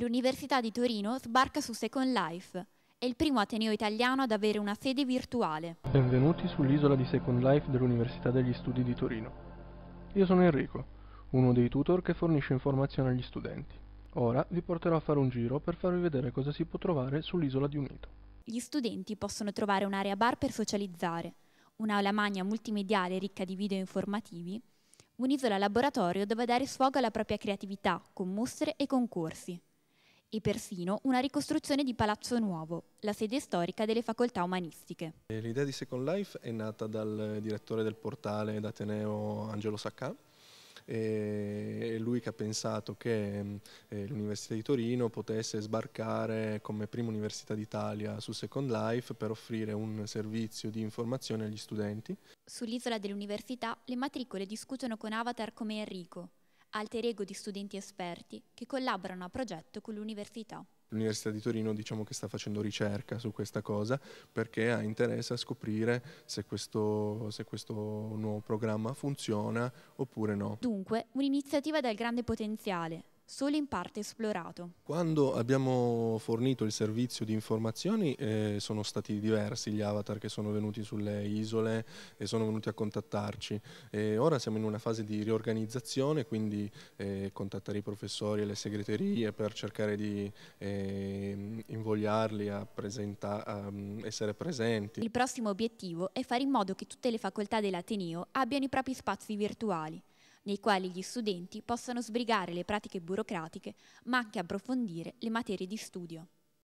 l'Università di Torino sbarca su Second Life. È il primo ateneo italiano ad avere una sede virtuale. Benvenuti sull'isola di Second Life dell'Università degli Studi di Torino. Io sono Enrico, uno dei tutor che fornisce informazioni agli studenti. Ora vi porterò a fare un giro per farvi vedere cosa si può trovare sull'isola di Unito. Gli studenti possono trovare un'area bar per socializzare, un'aula magna multimediale ricca di video informativi, un'isola laboratorio dove dare sfogo alla propria creatività con mostre e concorsi e persino una ricostruzione di Palazzo Nuovo, la sede storica delle facoltà umanistiche. Eh, l'idea di Second Life è nata dal direttore del portale d'Ateneo Angelo Saccà, è lui che ha pensato che eh, l'Università di Torino potesse sbarcare come prima università d'Italia su Second Life per offrire un servizio di informazione agli studenti. Sull'isola dell'università le matricole discutono con Avatar come Enrico, alter ego di studenti esperti che collaborano a progetto con l'università. L'Università di Torino diciamo che sta facendo ricerca su questa cosa perché ha interesse a scoprire se questo, se questo nuovo programma funziona oppure no. Dunque, un'iniziativa dal grande potenziale, solo in parte esplorato. Quando abbiamo fornito il servizio di informazioni eh, sono stati diversi gli avatar che sono venuti sulle isole e sono venuti a contattarci. E ora siamo in una fase di riorganizzazione, quindi eh, contattare i professori e le segreterie per cercare di eh, invogliarli a, a mm, essere presenti. Il prossimo obiettivo è fare in modo che tutte le facoltà dell'Ateneo abbiano i propri spazi virtuali nei quali gli studenti possano sbrigare le pratiche burocratiche ma anche approfondire le materie di studio.